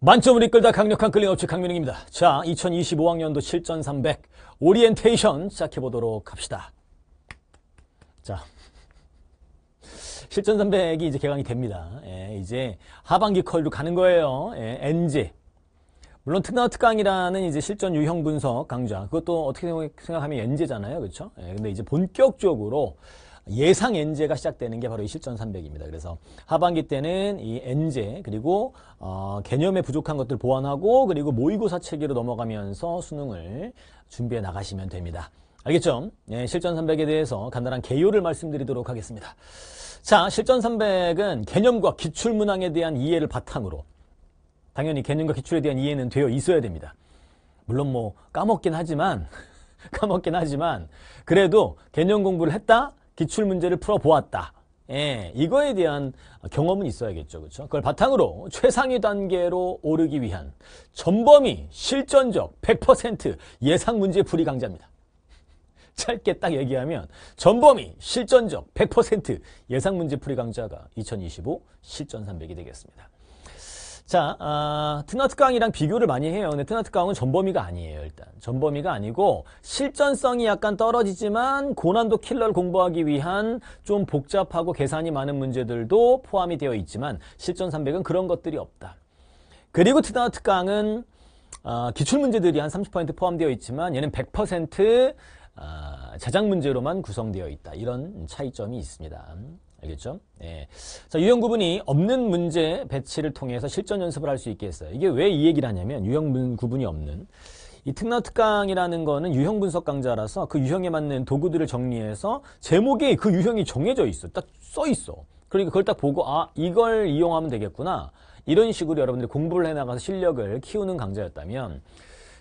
만점을 이끌다 강력한 끌림업체 강민웅입니다. 자, 2025학년도 실전 300 오리엔테이션 시작해보도록 합시다. 자, 실전 300이 이제 개강이 됩니다. 예, 이제 하반기 컬로 가는 거예요. 예, NG. 물론 특강 특강이라는 이제 실전 유형 분석 강좌 그것도 어떻게 생각하면 NG잖아요. 그렇죠? 예, 근데 이제 본격적으로 예상 엔제가 시작되는 게 바로 이 실전 300입니다. 그래서 하반기 때는 이 엔제 그리고 어, 개념에 부족한 것들 보완하고 그리고 모의고사 체계로 넘어가면서 수능을 준비해 나가시면 됩니다. 알겠죠? 예, 실전 300에 대해서 간단한 개요를 말씀드리도록 하겠습니다. 자, 실전 300은 개념과 기출문항에 대한 이해를 바탕으로 당연히 개념과 기출에 대한 이해는 되어 있어야 됩니다. 물론 뭐 까먹긴 하지만 까먹긴 하지만 그래도 개념 공부를 했다? 기출 문제를 풀어보았다. 예, 이거에 대한 경험은 있어야겠죠. 그렇죠? 그걸 바탕으로 최상위 단계로 오르기 위한 전범위 실전적 100% 예상 문제 풀이 강좌입니다. 짧게 딱 얘기하면 전범위 실전적 100% 예상 문제 풀이 강좌가 2025 실전 300이 되겠습니다. 자, 아, 트나트강이랑 비교를 많이 해요. 근데 트나트강은 전범위가 아니에요, 일단. 전범위가 아니고 실전성이 약간 떨어지지만 고난도 킬러를 공부하기 위한 좀 복잡하고 계산이 많은 문제들도 포함이 되어 있지만 실전 300은 그런 것들이 없다. 그리고 트나트강은 아, 기출문제들이 한 30% 포함되어 있지만 얘는 100% 아, 제작 문제로만 구성되어 있다. 이런 차이점이 있습니다. 알겠죠? 예. 자, 유형 구분이 없는 문제 배치를 통해서 실전 연습을 할 수 있게 했어요. 이게 왜 이 얘기를 하냐면 유형 구분이 없는 이 특나 특강이라는 거는 유형 분석 강좌라서 그 유형에 맞는 도구들을 정리해서 제목에 그 유형이 정해져 있어. 딱 써 있어. 그러니까 그걸 딱 보고 아 이걸 이용하면 되겠구나. 이런 식으로 여러분들이 공부를 해나가서 실력을 키우는 강좌였다면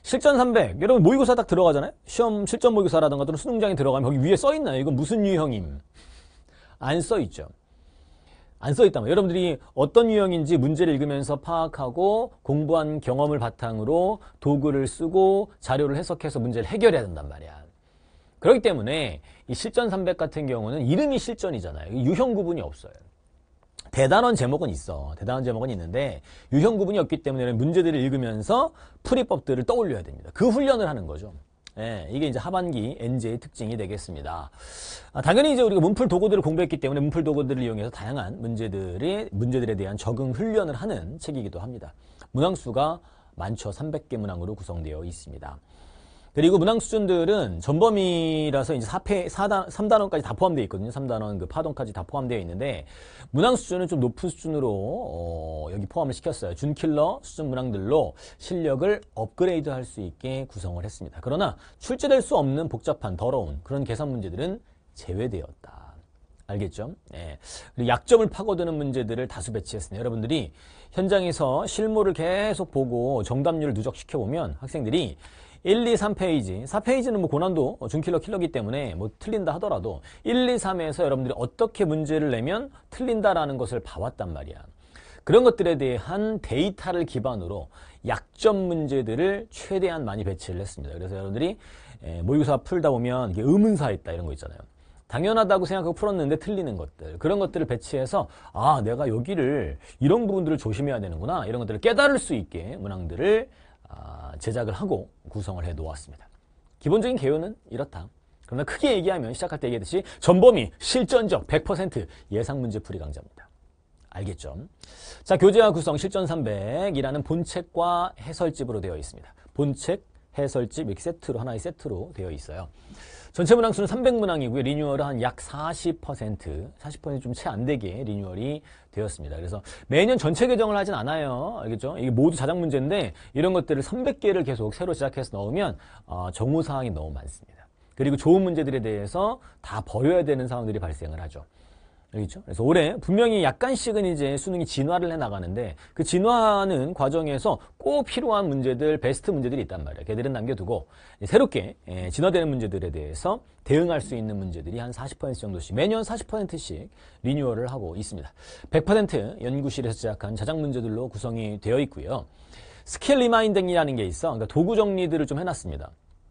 실전 300 여러분 모의고사 딱 들어가잖아요. 시험 실전 모의고사라든가 또는 수능장에 들어가면 거기 위에 써있나요? 이거 무슨 유형임? 안 써있죠. 안 써있다. 면 여러분들이 어떤 유형인지 문제를 읽으면서 파악하고 공부한 경험을 바탕으로 도구를 쓰고 자료를 해석해서 문제를 해결해야 된단 말이야. 그렇기 때문에 이 실전 300 같은 경우는 이름이 실전이잖아요. 유형 구분이 없어요. 대단원 제목은 있어. 대단원 제목은 있는데 유형 구분이 없기 때문에 문제들을 읽으면서 풀이법들을 떠올려야 됩니다. 그 훈련을 하는 거죠. 예, 이게 이제 하반기 NJ의 특징이 되겠습니다. 아, 당연히 이제 우리가 문풀 도구들을 공부했기 때문에 문풀 도구들을 이용해서 다양한 문제들이 문제들에 대한 적응 훈련을 하는 책이기도 합니다. 문항수가 많죠. 300개 문항으로 구성되어 있습니다. 그리고 문항 수준들은 전범위라서 이제 4패, 4단, 3단원까지 다 포함되어 있거든요. 3단원 그 파동까지 다 포함되어 있는데 문항 수준은 좀 높은 수준으로 어, 여기 포함을 시켰어요. 준킬러 수준 문항들로 실력을 업그레이드할 수 있게 구성을 했습니다. 그러나 출제될 수 없는 복잡한 더러운 그런 계산 문제들은 제외되었다. 알겠죠? 예. 그리고 약점을 파고드는 문제들을 다수 배치했습니다 여러분들이 현장에서 실무를 계속 보고 정답률을 누적시켜보면 학생들이 1, 2, 3페이지 4페이지는 뭐 고난도 어, 준킬러 킬러기 때문에 뭐 틀린다 하더라도 1, 2, 3에서 여러분들이 어떻게 문제를 내면 틀린다라는 것을 봐왔단 말이야 그런 것들에 대한 데이터를 기반으로 약점 문제들을 최대한 많이 배치를 했습니다 그래서 여러분들이 모의고사 풀다 보면 이게 의문사 있다 이런 거 있잖아요 당연하다고 생각하고 풀었는데 틀리는 것들 그런 것들을 배치해서 아 내가 여기를 이런 부분들을 조심해야 되는구나 이런 것들을 깨달을 수 있게 문항들을 아, 제작을 하고 구성을 해 놓았습니다. 기본적인 개요는 이렇다. 그러나 크게 얘기하면 시작할 때 얘기했듯이 전범위 실전적 100% 예상 문제풀이 강좌입니다. 알겠죠? 자, 교재와 구성 실전 300이라는 본책과 해설집으로 되어 있습니다. 본책, 해설집 이렇게 세트로 하나의 세트로 되어 있어요. 전체 문항수는 300문항이고요. 리뉴얼은 한 약 40%, 40%좀 채 안 되게 리뉴얼이 되었습니다. 그래서 매년 전체 개정을 하진 않아요. 알겠죠? 이게 모두 자작 문제인데 이런 것들을 300개를 계속 새로 시작해서 넣으면 어, 정오사항이 너무 많습니다. 그리고 좋은 문제들에 대해서 다 버려야 되는 상황들이 발생을 하죠. 알겠죠? 그래서 올해 분명히 약간씩은 이제 수능이 진화를 해나가는데 그 진화하는 과정에서 꼭 필요한 문제들, 베스트 문제들이 있단 말이에요. 걔들은 남겨두고 새롭게 예, 진화되는 문제들에 대해서 대응할 수 있는 문제들이 한 40% 정도씩 매년 40%씩 리뉴얼을 하고 있습니다. 100% 연구실에서 제작한 자작 문제들로 구성이 되어 있고요. 스킬 리마인딩이라는 게 있어 그러니까 도구 정리들을 좀 해놨습니다.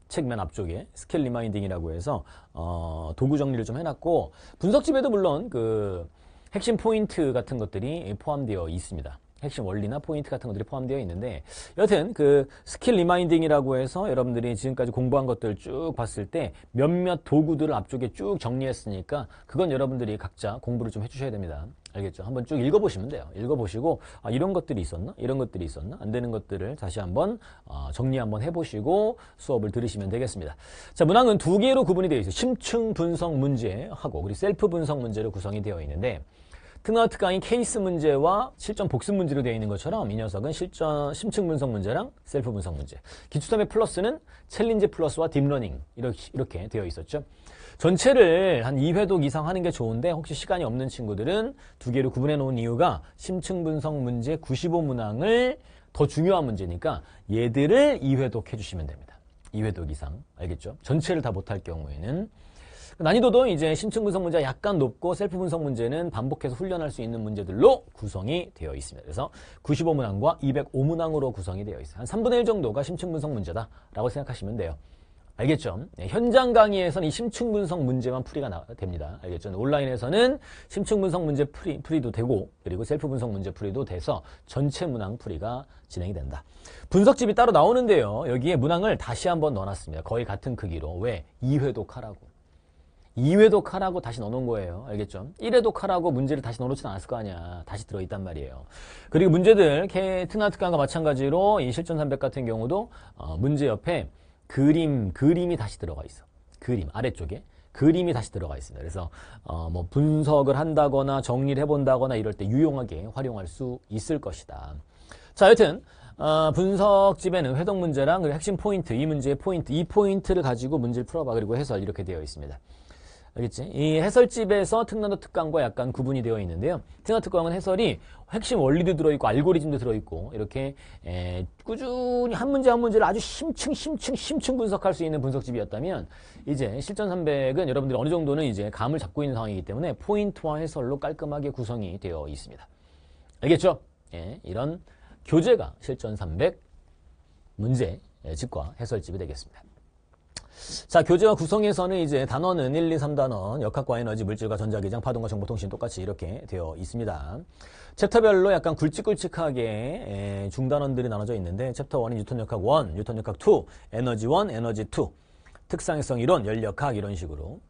책맨 앞쪽에 스킬 리마인딩이라고 해서 어, 도구 정리를 좀 해놨고 분석집에도 물론 그 핵심 포인트 같은 것들이 포함되어 있습니다. 핵심 원리나 포인트 같은 것들이 포함되어 있는데 여튼 그 스킬 리마인딩이라고 해서 여러분들이 지금까지 공부한 것들 을쭉 봤을 때 몇몇 도구들을 앞쪽에 쭉 정리했으니까 그건 여러분들이 각자 공부를 좀 해주셔야 됩니다. 알겠죠? 한번 쭉 읽어보시면 돼요. 읽어보시고 아, 이런 것들이 있었나? 이런 것들이 있었나? 안 되는 것들을 다시 한번 어, 정리 한번 해보시고 수업을 들으시면 되겠습니다. 자, 문항은 두 개로 구분이 되어 있어요. 심층 분석 문제하고 그리고 셀프 분석 문제로 구성이 되어 있는데 특나트 특강이 케이스 문제와 실전 복습 문제로 되어 있는 것처럼 이 녀석은 실전 심층 분석 문제랑 셀프 분석 문제. 기초탐의 플러스는 챌린지 플러스와 딥러닝 이렇게, 이렇게 되어 있었죠. 전체를 한 2회독 이상 하는 게 좋은데 혹시 시간이 없는 친구들은 두 개로 구분해 놓은 이유가 심층 분석 문제 95문항을 더 중요한 문제니까 얘들을 2회독 해주시면 됩니다. 2회독 이상 알겠죠? 전체를 다 못 할 경우에는 난이도도 이제 심층 분석 문제가 약간 높고 셀프 분석 문제는 반복해서 훈련할 수 있는 문제들로 구성이 되어 있습니다. 그래서 95문항과 205문항으로 구성이 되어 있어요. 한 3분의 1 정도가 심층 분석 문제다라고 생각하시면 돼요. 알겠죠? 네, 현장 강의에서는 이 심층 분석 문제만 풀이가 나, 됩니다. 알겠죠? 온라인에서는 심층 분석 문제 풀이, 풀이도 되고 그리고 셀프 분석 문제 풀이도 돼서 전체 문항 풀이가 진행이 된다. 분석집이 따로 나오는데요. 여기에 문항을 다시 한번 넣어놨습니다. 거의 같은 크기로. 왜? 2회독하라고. 2회도 칼하고 다시 넣어놓은 거예요. 알겠죠? 1회도 칼하고 문제를 다시 넣어놓진 않았을 거 아니야. 다시 들어있단 말이에요. 그리고 문제들, 트나트칸과 마찬가지로 이 실전 300 같은 경우도 어, 문제 옆에 그림, 그림이 다시 들어가 있어. 그림, 아래쪽에. 그림이 다시 들어가 있습니다. 그래서 어, 뭐 분석을 한다거나 정리를 해본다거나 이럴 때 유용하게 활용할 수 있을 것이다. 자, 여튼 어, 분석집에는 회동 문제랑 그리고 핵심 포인트, 이 문제의 포인트, 이 포인트를 가지고 문제를 풀어봐 그리고 해설 이렇게 되어 있습니다. 알겠지? 이 해설집에서 특난도 특강과 약간 구분이 되어 있는데요. 특난 특강은 해설이 핵심 원리도 들어있고 알고리즘도 들어있고 이렇게 에, 꾸준히 한 문제 한 문제를 아주 심층 심층 심층 분석할 수 있는 분석집이었다면 이제 실전 300은 여러분들이 어느 정도는 이제 감을 잡고 있는 상황이기 때문에 포인트와 해설로 깔끔하게 구성이 되어 있습니다. 알겠죠? 예, 이런 교재가 실전 300 문제 집과 해설집이 되겠습니다. 자, 교재와 구성에서는 이제 단원은 1, 2, 3단원, 역학과 에너지, 물질과 전자기 장, 파동과 정보통신 똑같이 이렇게 되어 있습니다. 챕터별로 약간 굵직굵직하게 중단원들이 나눠져 있는데 챕터 1이 뉴턴 역학 1, 뉴턴 역학 2, 에너지 1, 에너지 2, 특상성 이론, 열역학 이런 식으로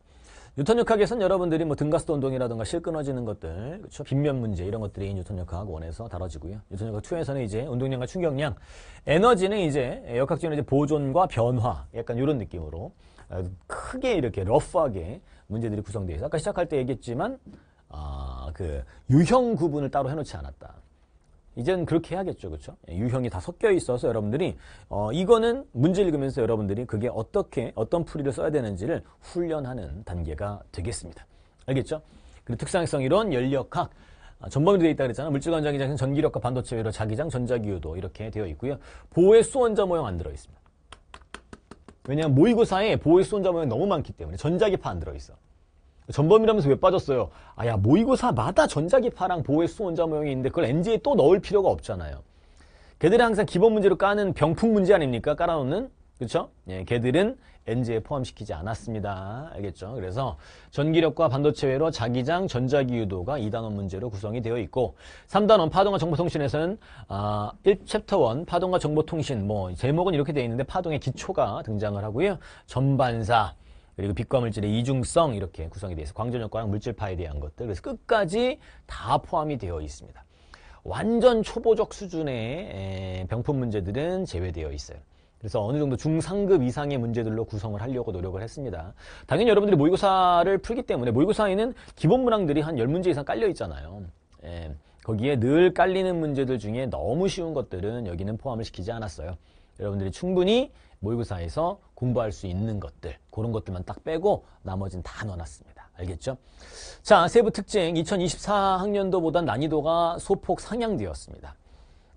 뉴턴 역학에서는 여러분들이 뭐등가스 운동이라든가 실 끊어지는 것들, 그렇죠? 빗면 문제 이런 것들이 뉴턴 역학 원에서 다뤄지고요. 뉴턴 역학 2에서는 이제 운동량과 충격량, 에너지는 이제 역학적인 이제 보존과 변화, 약간 이런 느낌으로 아, 크게 이렇게 러프하게 문제들이 구성되어 있어. 아까 시작할 때 얘기했지만 아그 유형 구분을 따로 해놓지 않았다. 이젠 그렇게 해야겠죠. 그렇죠? 유형이 다 섞여 있어서 여러분들이 어, 이거는 문제 읽으면서 여러분들이 그게 어떻게 어떤 풀이를 써야 되는지를 훈련하는 단계가 되겠습니다. 알겠죠? 그리고 특성성 이론, 연력학 아, 전범이 되어 있다 그랬잖아. 물질관자기장 전기력과 반도체 외로 자기장, 전자기유도 이렇게 되어 있고요. 보호의 수원자 모형 안 들어 있습니다. 왜냐하면 모의고사에 보호의 수원자 모형 너무 많기 때문에 전자기파 안 들어 있어. 전범이라면서 왜 빠졌어요? 아야 모의고사마다 전자기파랑 보호의 수원자 모형이 있는데 그걸 NG에 또 넣을 필요가 없잖아요. 걔들이 항상 기본 문제로 까는 병풍 문제 아닙니까? 깔아놓는 그렇죠? 예, 걔들은 NG에 포함시키지 않았습니다. 알겠죠? 그래서 전기력과 반도체 외로 자기장, 전자기 유도가 2단원 문제로 구성이 되어 있고 3단원 파동과 정보통신에서는 아, 1챕터 1 파동과 정보통신 뭐 제목은 이렇게 되어 있는데 파동의 기초가 등장을 하고요. 전반사 그리고 빛과 물질의 이중성 이렇게 구성이 돼서 광전효과랑 물질파에 대한 것들. 그래서 끝까지 다 포함이 되어 있습니다. 완전 초보적 수준의 병품 문제들은 제외되어 있어요. 그래서 어느 정도 중상급 이상의 문제들로 구성을 하려고 노력을 했습니다. 당연히 여러분들이 모의고사를 풀기 때문에 모의고사에는 기본 문항들이 한 열문제 이상 깔려 있잖아요. 거기에 늘 깔리는 문제들 중에 너무 쉬운 것들은 여기는 포함을 시키지 않았어요. 여러분들이 충분히 모의고사에서 공부할 수 있는 것들 그런 것들만 딱 빼고 나머진다 넣어놨습니다. 알겠죠? 자, 세부 특징 2 0 2 4학년도보다 난이도가 소폭 상향되었습니다.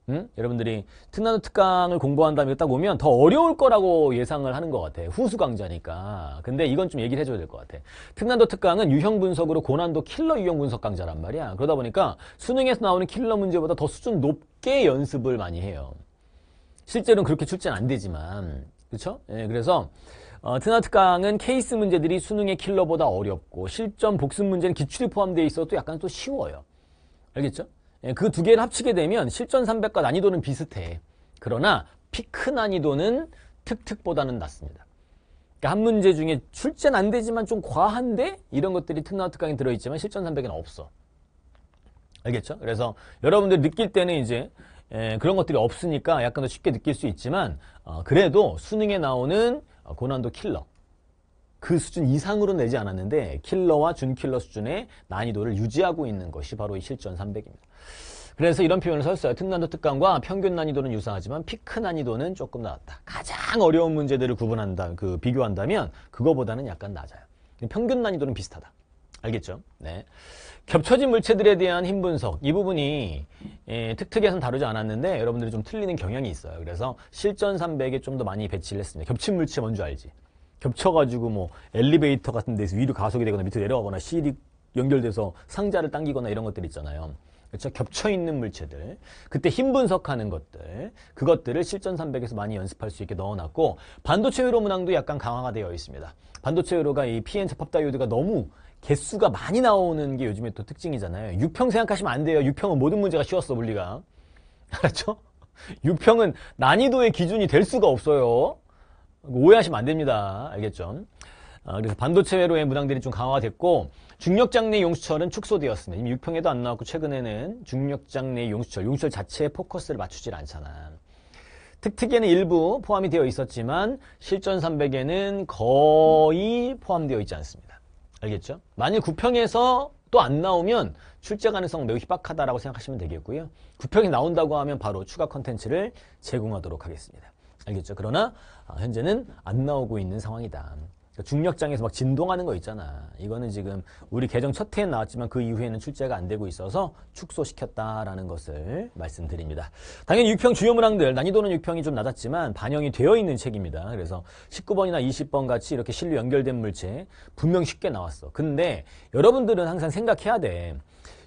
음? 여러분들이 특난도 특강을 공부한 다음에 딱 오면 더 어려울 거라고 예상을 하는 것 같아. 후수 강좌니까. 근데 이건 좀 얘기를 해줘야 될 것 같아. 특난도 특강은 유형 분석으로 고난도 킬러 유형 분석 강좌란 말이야. 그러다 보니까 수능에서 나오는 킬러 문제보다 더 수준 높게 연습을 많이 해요. 실제로는 그렇게 출제는 안 되지만 그렇죠? 예, 그래서 어, 트나트강은 케이스 문제들이 수능의 킬러보다 어렵고 실전 복습 문제는 기출이 포함되어 있어도 약간 또 쉬워요. 알겠죠? 예, 그 두 개를 합치게 되면 실전 300과 난이도는 비슷해. 그러나 피크 난이도는 특특보다는 낮습니다. 그러니까 한 문제 중에 출제는 안 되지만 좀 과한데 이런 것들이 특나트강에 들어있지만 실전 300에는 없어. 알겠죠? 그래서 여러분들 느낄 때는 이제 에, 예, 그런 것들이 없으니까 약간 더 쉽게 느낄 수 있지만 어, 그래도 수능에 나오는 어, 고난도 킬러 그 수준 이상으로 내지 않았는데 킬러와 준킬러 수준의 난이도를 유지하고 있는 것이 바로 이 실전 300입니다. 그래서 이런 표현을 썼어요. 특난도 특강과 평균 난이도는 유사하지만 피크 난이도는 조금 낮았다. 가장 어려운 문제들을 구분한다, 그 비교한다면 그거보다는 약간 낮아요. 평균 난이도는 비슷하다. 알겠죠? 네. 겹쳐진 물체들에 대한 힘 분석 이 부분이 예, 특특에선 다루지 않았는데 여러분들이 좀 틀리는 경향이 있어요. 그래서 실전 300에 좀 더 많이 배치를 했습니다. 겹친 물체 뭔지 알지? 겹쳐가지고 뭐 엘리베이터 같은 데서 위로 가속이 되거나 밑으로 내려가거나 실이 연결돼서 상자를 당기거나 이런 것들 있잖아요. 그렇죠? 겹쳐있는 물체들, 그때 힘 분석하는 것들, 그것들을 실전 300에서 많이 연습할 수 있게 넣어놨고 반도체 회로 문항도 약간 강화가 되어 있습니다. 반도체 회로가 이 PN 접합 다이오드가 너무 개수가 많이 나오는 게 요즘에 또 특징이잖아요. 6평 생각하시면 안 돼요. 6평은 모든 문제가 쉬웠어, 물리가. 알았죠? 6평은 난이도의 기준이 될 수가 없어요. 오해하시면 안 됩니다. 알겠죠? 아, 그래서 반도체 회로의 문항들이좀 강화됐고 중력장 내 용수철은 축소되었습니다. 이미 6평에도 안 나왔고 최근에는 중력장 내 용수철, 용수철 자체에 포커스를 맞추질 않잖아. 특특에는 일부 포함이 되어 있었지만 실전 300에는 거의 포함되어 있지 않습니다. 알겠죠? 만일 구평에서 또 안 나오면 출제 가능성 매우 희박하다라고 생각하시면 되겠고요. 구평이 나온다고 하면 바로 추가 컨텐츠를 제공하도록 하겠습니다. 알겠죠? 그러나 아, 현재는 안 나오고 있는 상황이다. 그러니까 중력장에서 막 진동하는 거 있잖아. 이거는 지금 우리 개정 첫 해에 나왔지만 그 이후에는 출제가 안 되고 있어서 축소시켰다라는 것을 말씀드립니다. 당연히 6평 주요 문항들 난이도는 6평이 좀 낮았지만 반영이 되어 있는 책입니다. 그래서 19번이나 20번 같이 이렇게 실로 연결된 물체 분명 쉽게 나왔어. 근데 여러분들은 항상 생각해야 돼.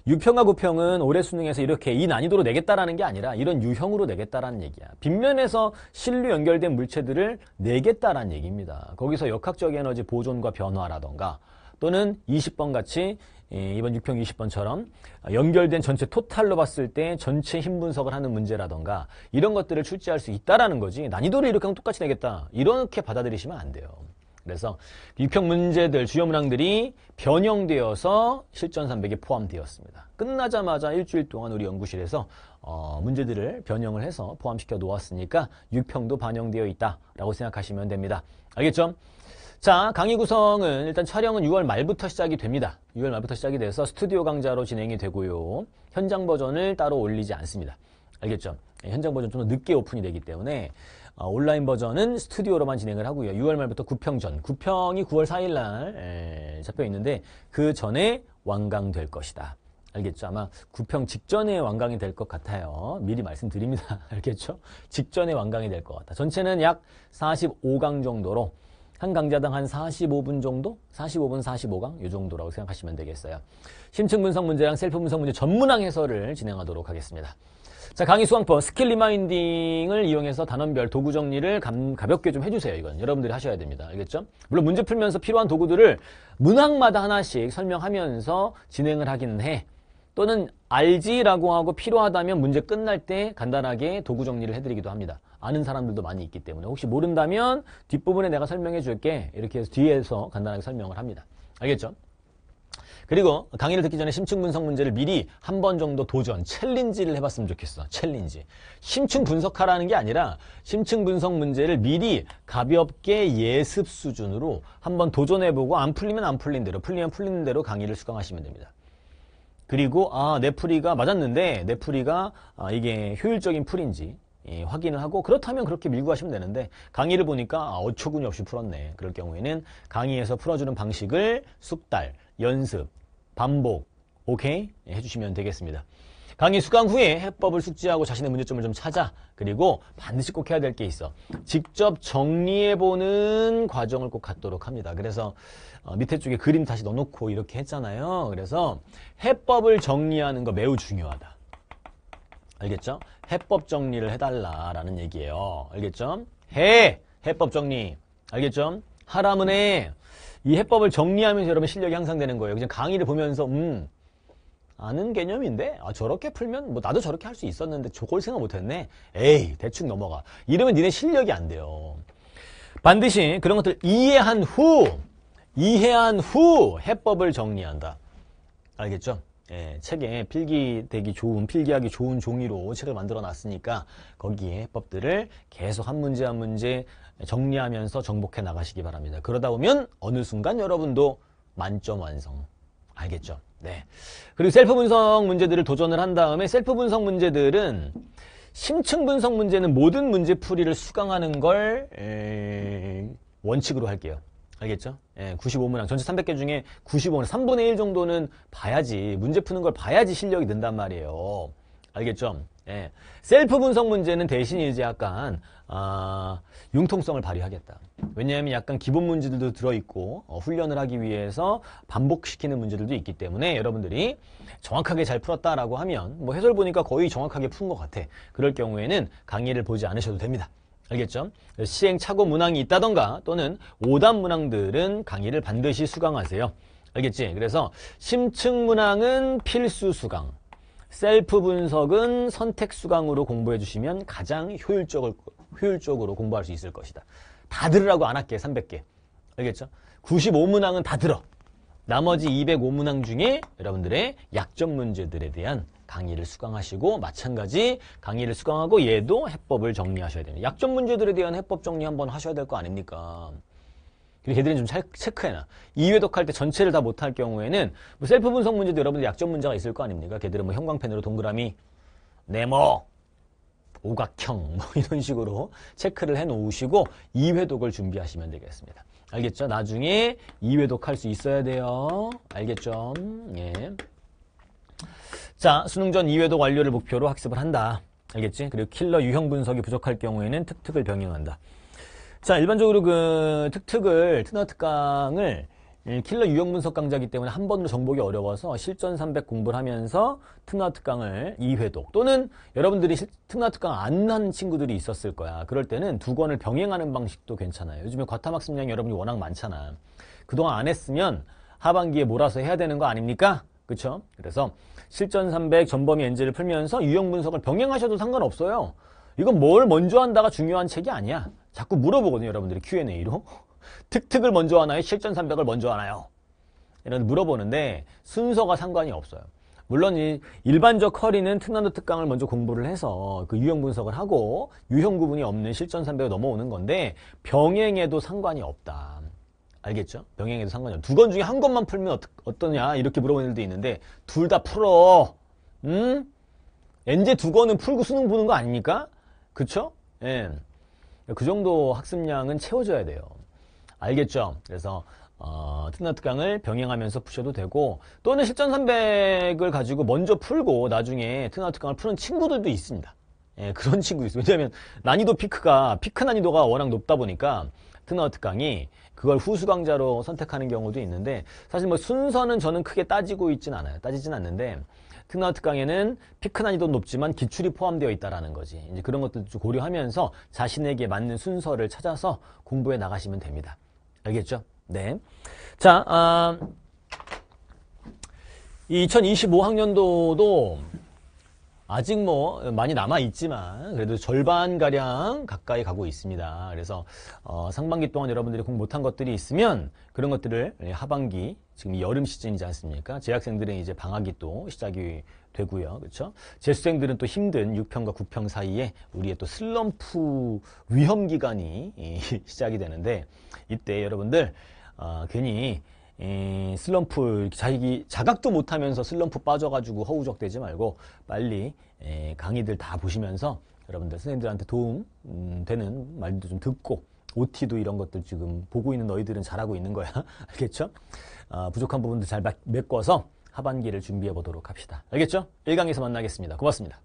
유평과 구평은 올해 수능에서 이렇게 이 난이도로 내겠다라는 게 아니라 이런 유형으로 내겠다라는 얘기야. 빗면에서 실로 연결된 물체들을 내겠다라는 얘기입니다. 거기서 역학적 에너지 보존과 변화라던가 또는 20번 같이 이번 6평 20번처럼 연결된 전체 토탈로 봤을 때 전체 힘 분석을 하는 문제라던가 이런 것들을 출제할 수 있다라는 거지 난이도를 이렇게 하면 똑같이 내겠다 이렇게 받아들이시면 안 돼요. 그래서 육평 문제들, 주요 문항들이 변형되어서 실전 300에 포함되었습니다. 끝나자마자 일주일 동안 우리 연구실에서 어, 문제들을 변형을 해서 포함시켜 놓았으니까 육평도 반영되어 있다라고 생각하시면 됩니다. 알겠죠? 자, 강의 구성은 일단 촬영은 6월 말부터 시작이 됩니다. 6월 말부터 시작이 돼서 스튜디오 강좌로 진행이 되고요. 현장 버전을 따로 올리지 않습니다. 알겠죠? 예, 현장 버전 좀 늦게 오픈이 되기 때문에 아, 온라인 버전은 스튜디오로만 진행을 하고요. 6월 말부터 구평전, 구평이 9월 4일 날 잡혀 있는데 그 전에 완강될 것이다. 알겠죠? 아마 구평 직전에 완강이 될 것 같아요. 미리 말씀드립니다. 알겠죠? 직전에 완강이 될 것 같다. 전체는 약 45강 정도로 한 강좌당 한 45분 정도? 45분 45강? 이 정도라고 생각하시면 되겠어요. 심층 분석 문제랑 셀프 분석 문제 전문항 해설을 진행하도록 하겠습니다. 자 강의 수강법 스킬 리마인딩을 이용해서 단원별 도구 정리를 감, 가볍게 좀 해주세요. 이건 여러분들이 하셔야 됩니다. 알겠죠? 물론 문제 풀면서 필요한 도구들을 문항마다 하나씩 설명하면서 진행을 하기는 해. 또는 알지라고 하고 필요하다면 문제 끝날 때 간단하게 도구 정리를 해드리기도 합니다. 아는 사람들도 많이 있기 때문에 혹시 모른다면 뒷부분에 내가 설명해 줄게 이렇게 해서 뒤에서 간단하게 설명을 합니다. 알겠죠? 그리고 강의를 듣기 전에 심층 분석 문제를 미리 한 번 정도 도전, 챌린지를 해봤으면 좋겠어. 챌린지. 심층 분석하라는 게 아니라 심층 분석 문제를 미리 가볍게 예습 수준으로 한 번 도전해보고 안 풀리면 안 풀린 대로, 풀리면 풀리는 대로 강의를 수강하시면 됩니다. 그리고 아, 내 풀이가 맞았는데 내 풀이가 아, 이게 효율적인 풀인지 예, 확인을 하고 그렇다면 그렇게 밀고 하시면 되는데 강의를 보니까 아, 어처구니 없이 풀었네. 그럴 경우에는 강의에서 풀어주는 방식을 숙달, 연습, 반복, 오케이? 예, 해주시면 되겠습니다. 강의 수강 후에 해법을 숙지하고 자신의 문제점을 좀 찾아 그리고 반드시 꼭 해야 될 게 있어 직접 정리해보는 과정을 꼭 갖도록 합니다 그래서 어, 밑에 쪽에 그림 다시 넣어놓고 이렇게 했잖아요 그래서 해법을 정리하는 거 매우 중요하다 알겠죠? 해법 정리를 해달라라는 얘기예요 알겠죠? 해! 해법 정리 알겠죠? 하라문에 이 해법을 정리하면서 여러분 실력이 향상되는 거예요. 그냥 강의를 보면서 음 아는 개념인데 아 저렇게 풀면 뭐 나도 저렇게 할 수 있었는데 저걸 생각 못했네. 에이 대충 넘어가. 이러면 니네 실력이 안 돼요. 반드시 그런 것들 이해한 후 이해한 후 해법을 정리한다. 알겠죠? 예, 책에 필기되기 좋은, 필기하기 좋은 종이로 책을 만들어 놨으니까 거기에 해법들을 계속 한 문제 한 문제 정리하면서 정복해 나가시기 바랍니다. 그러다 보면 어느 순간 여러분도 만점 완성. 알겠죠? 네. 그리고 셀프 분석 문제들을 도전을 한 다음에 셀프 분석 문제들은 심층 분석 문제는 모든 문제 풀이를 수강하는 걸 원칙으로 할게요. 알겠죠? 예, 95문항 전체 300개 중에 95문항 3분의 1 정도는 봐야지 문제 푸는 걸 봐야지 실력이 는단 말이에요. 알겠죠? 예. 셀프 분석 문제는 대신 이제 약간 아, 융통성을 발휘하겠다. 왜냐하면 약간 기본 문제들도 들어있고 어, 훈련을 하기 위해서 반복시키는 문제들도 있기 때문에 여러분들이 정확하게 잘 풀었다라고 하면 뭐 해설 보니까 거의 정확하게 푼 것 같아. 그럴 경우에는 강의를 보지 않으셔도 됩니다. 알겠죠? 시행착오 문항이 있다던가 또는 오답 문항들은 강의를 반드시 수강하세요. 알겠지? 그래서 심층 문항은 필수 수강, 셀프 분석은 선택 수강으로 공부해 주시면 가장 효율적으로, 효율적으로 공부할 수 있을 것이다. 다 들으라고 안 할게, 300개. 알겠죠? 95문항은 다 들어. 나머지 205문항 중에 여러분들의 약점 문제들에 대한 강의를 수강하시고 마찬가지 강의를 수강하고 얘도 해법을 정리하셔야 됩니다. 약점 문제들에 대한 해법 정리 한번 하셔야 될 거 아닙니까? 그리고 얘들은 좀 체크해놔. 이외독할 때 전체를 다 못할 경우에는 뭐 셀프 분석 문제도 여러분들 약점 문제가 있을 거 아닙니까? 걔들은 뭐 형광펜으로 동그라미, 네모, 오각형 뭐 이런 식으로 체크를 해놓으시고 2회독을 준비하시면 되겠습니다. 알겠죠? 나중에 2회독 할수 있어야 돼요. 알겠죠? 예. 자, 수능 전 2회도 완료를 목표로 학습을 한다. 알겠지? 그리고 킬러 유형 분석이 부족할 경우에는 특특을 병행한다. 자, 일반적으로 그 특특을, 특나 특강을 킬러 유형 분석 강좌이기 때문에 한 번으로 정복이 어려워서 실전 300 공부를 하면서 특나 특강을 2회독 또는 여러분들이 특나 특강 안 한 친구들이 있었을 거야. 그럴 때는 두 권을 병행하는 방식도 괜찮아요. 요즘에 과탐 학습량이 여러분이 워낙 많잖아. 그동안 안 했으면 하반기에 몰아서 해야 되는 거 아닙니까? 그렇죠? 그래서 실전 300 전범위 엔진을 풀면서 유형 분석을 병행하셔도 상관없어요. 이건 뭘 먼저 한다가 중요한 책이 아니야. 자꾸 물어보거든요, 여러분들이 Q&A로. 특특을 먼저 하나요? 실전 300을 먼저 하나요? 이런 물어보는데 순서가 상관이 없어요. 물론 이 일반적 커리는 특난도 특강을 먼저 공부를 해서 그 유형 분석을 하고 유형 구분이 없는 실전 300을 넘어오는 건데 병행에도 상관이 없다. 알겠죠? 병행해도 상관이 없어. 두건 중에 한 것만 풀면 어떠, 냐 이렇게 물어보는 애도 있는데 둘 다 풀어. 음? 엔제 두 건은 풀고 수능 보는 거 아닙니까? 그쵸? 예. 그 정도 학습량은 채워줘야 돼요. 알겠죠? 그래서 어, 특나특강을 병행하면서 푸셔도 되고 또는 실전 300을 가지고 먼저 풀고 나중에 특나특강을 푸는 친구들도 있습니다. 예, 그런 친구도 있어요. 왜냐하면 난이도 피크가 피크 난이도가 워낙 높다 보니까 스너 특강이 그걸 후수 강좌로 선택하는 경우도 있는데 사실 뭐 순서는 저는 크게 따지고 있진 않아요. 따지진 않는데 특나 특강에는 피크 난이도 높지만 기출이 포함되어 있다라는 거지. 이제 그런 것들 좀 고려하면서 자신에게 맞는 순서를 찾아서 공부해 나가시면 됩니다. 알겠죠? 네. 자, 아, 이 2025학년도도 아직 뭐 많이 남아있지만 그래도 절반가량 가까이 가고 있습니다. 그래서 어 상반기 동안 여러분들이 공부 못한 것들이 있으면 그런 것들을 예, 하반기 지금 여름 시즌이지 않습니까? 재학생들은 이제 방학이 또 시작이 되고요. 그렇죠? 재수생들은 또 힘든 6평과 9평 사이에 우리의 또 슬럼프 위험 기간이 시작이 되는데 이때 여러분들 어 괜히 이 예, 슬럼프 자기 자각도 못하면서 슬럼프 빠져가지고 허우적대지 말고 빨리 예, 강의들 다 보시면서 여러분들 선생님들한테 도움 음, 되는 말도 좀 듣고 OT도 이런 것들 지금 보고 있는 너희들은 잘하고 있는 거야 알겠죠? 아, 부족한 부분도 잘 메꿔서 하반기를 준비해 보도록 합시다 알겠죠? 1강에서 만나겠습니다 고맙습니다